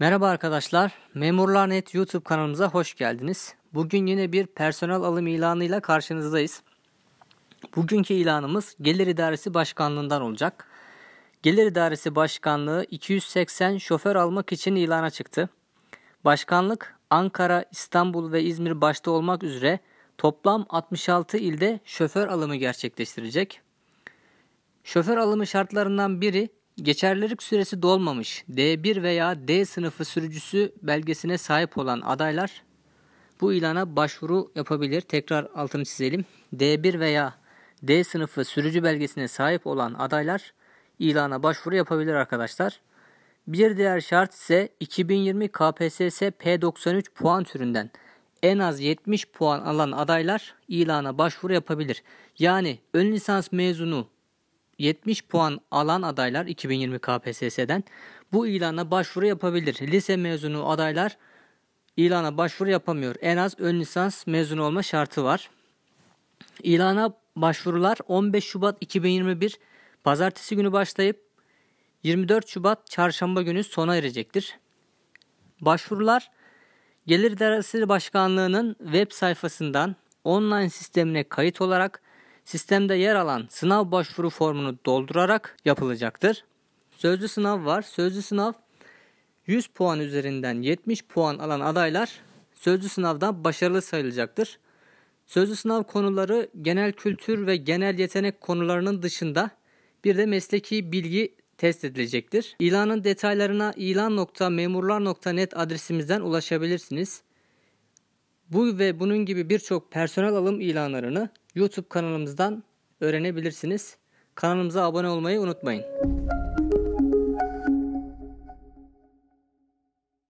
Merhaba arkadaşlar, Memurlar.net YouTube kanalımıza hoş geldiniz. Bugün yine bir personel alım ilanıyla karşınızdayız. Bugünkü ilanımız Gelir İdaresi Başkanlığından olacak. Gelir İdaresi Başkanlığı 280 şoför almak için ilana çıktı. Başkanlık Ankara, İstanbul ve İzmir başta olmak üzere toplam 66 ilde şoför alımı gerçekleştirecek. Şoför alımı şartlarından biri Geçerlilik süresi dolmamış D1 veya D sınıfı sürücüsü belgesine sahip olan adaylar bu ilana başvuru yapabilir. Tekrar altını çizelim. D1 veya D sınıfı sürücü belgesine sahip olan adaylar ilana başvuru yapabilir arkadaşlar. Bir diğer şart ise 2020 KPSS P93 puan türünden en az 70 puan alan adaylar ilana başvuru yapabilir. Yani ön lisans mezunu 70 puan alan adaylar 2020 KPSS'den bu ilana başvuru yapabilir. Lise mezunu adaylar ilana başvuru yapamıyor. En az ön lisans mezunu olma şartı var. İlana başvurular 15 Şubat 2021 pazartesi günü başlayıp 24 Şubat çarşamba günü sona erecektir. Başvurular Gelir Dairesi Başkanlığı'nın web sayfasından online sistemine kayıt olarak sistemde yer alan sınav başvuru formunu doldurarak yapılacaktır. Sözlü sınav var. Sözlü sınav 100 puan üzerinden 70 puan alan adaylar sözlü sınavdan başarılı sayılacaktır. Sözlü sınav konuları genel kültür ve genel yetenek konularının dışında bir de mesleki bilgi test edilecektir. İlanın detaylarına ilan.memurlar.net adresimizden ulaşabilirsiniz. Bu ve bunun gibi birçok personel alım ilanlarını YouTube kanalımızdan öğrenebilirsiniz. Kanalımıza abone olmayı unutmayın.